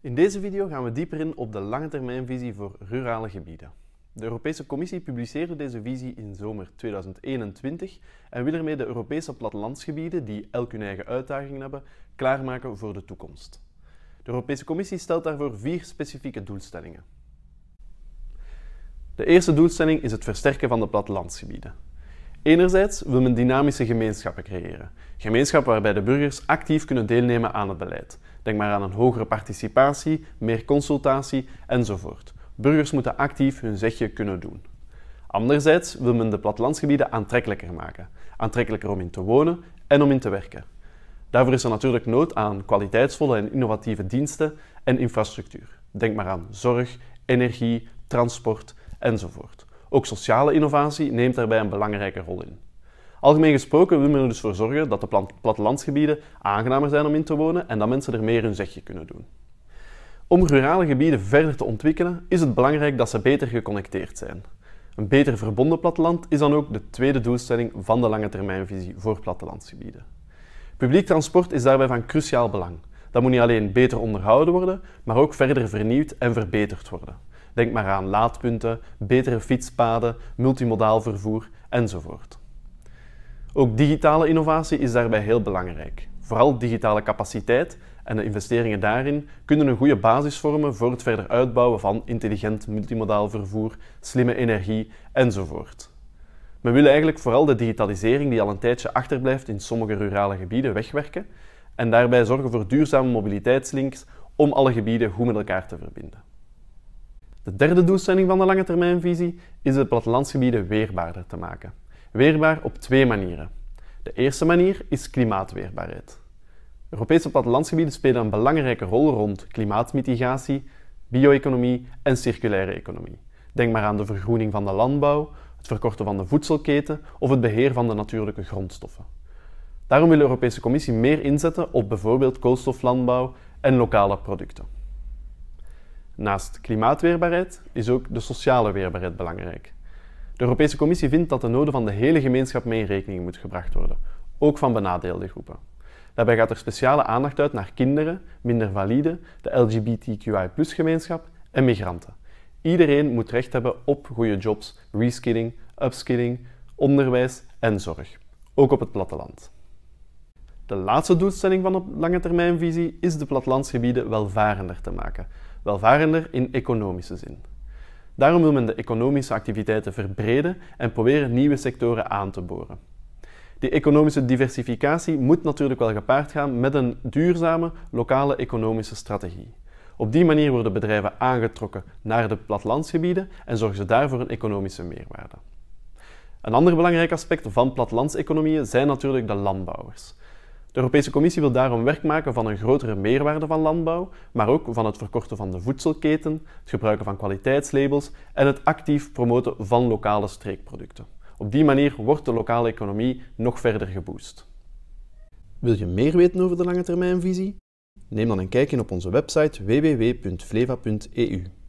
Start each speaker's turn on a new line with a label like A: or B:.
A: In deze video gaan we dieper in op de langetermijnvisie voor rurale gebieden. De Europese Commissie publiceerde deze visie in zomer 2021 en wil ermee de Europese plattelandsgebieden, die elk hun eigen uitdagingen hebben, klaarmaken voor de toekomst. De Europese Commissie stelt daarvoor vier specifieke doelstellingen. De eerste doelstelling is het versterken van de plattelandsgebieden. Enerzijds wil men dynamische gemeenschappen creëren. Gemeenschappen waarbij de burgers actief kunnen deelnemen aan het beleid. Denk maar aan een hogere participatie, meer consultatie enzovoort. Burgers moeten actief hun zegje kunnen doen. Anderzijds wil men de plattelandsgebieden aantrekkelijker maken. Aantrekkelijker om in te wonen en om in te werken. Daarvoor is er natuurlijk nood aan kwaliteitsvolle en innovatieve diensten en infrastructuur. Denk maar aan zorg, energie, transport enzovoort. Ook sociale innovatie neemt daarbij een belangrijke rol in. Algemeen gesproken willen we er dus voor zorgen dat de plattelandsgebieden aangenamer zijn om in te wonen en dat mensen er meer hun zegje kunnen doen. Om rurale gebieden verder te ontwikkelen is het belangrijk dat ze beter geconnecteerd zijn. Een beter verbonden platteland is dan ook de tweede doelstelling van de lange termijnvisie voor plattelandsgebieden. Publiek transport is daarbij van cruciaal belang. Dat moet niet alleen beter onderhouden worden, maar ook verder vernieuwd en verbeterd worden. Denk maar aan laadpunten, betere fietspaden, multimodaal vervoer enzovoort. Ook digitale innovatie is daarbij heel belangrijk. Vooral digitale capaciteit en de investeringen daarin kunnen een goede basis vormen voor het verder uitbouwen van intelligent multimodaal vervoer, slimme energie enzovoort. we willen eigenlijk vooral de digitalisering die al een tijdje achterblijft in sommige rurale gebieden wegwerken en daarbij zorgen voor duurzame mobiliteitslinks om alle gebieden goed met elkaar te verbinden. De derde doelstelling van de lange termijnvisie is het plattelandsgebieden weerbaarder te maken weerbaar op twee manieren. De eerste manier is klimaatweerbaarheid. Europese plattelandsgebieden spelen een belangrijke rol rond klimaatmitigatie, bio-economie en circulaire economie. Denk maar aan de vergroening van de landbouw, het verkorten van de voedselketen of het beheer van de natuurlijke grondstoffen. Daarom wil de Europese Commissie meer inzetten op bijvoorbeeld koolstoflandbouw en lokale producten. Naast klimaatweerbaarheid is ook de sociale weerbaarheid belangrijk. De Europese Commissie vindt dat de noden van de hele gemeenschap mee in rekening moet gebracht worden, ook van benadeelde groepen. Daarbij gaat er speciale aandacht uit naar kinderen, minder valide, de LGBTQI-gemeenschap en migranten. Iedereen moet recht hebben op goede jobs, reskilling, upskilling, onderwijs en zorg, ook op het platteland. De laatste doelstelling van de lange termijnvisie is de plattelandsgebieden welvarender te maken, welvarender in economische zin. Daarom wil men de economische activiteiten verbreden en proberen nieuwe sectoren aan te boren. Die economische diversificatie moet natuurlijk wel gepaard gaan met een duurzame lokale economische strategie. Op die manier worden bedrijven aangetrokken naar de plattelandsgebieden en zorgen ze daarvoor een economische meerwaarde. Een ander belangrijk aspect van plattelandseconomieën zijn natuurlijk de landbouwers. De Europese Commissie wil daarom werk maken van een grotere meerwaarde van landbouw, maar ook van het verkorten van de voedselketen, het gebruiken van kwaliteitslabels en het actief promoten van lokale streekproducten. Op die manier wordt de lokale economie nog verder geboost. Wil je meer weten over de lange termijnvisie? Neem dan een kijkje op onze website www.fleva.eu.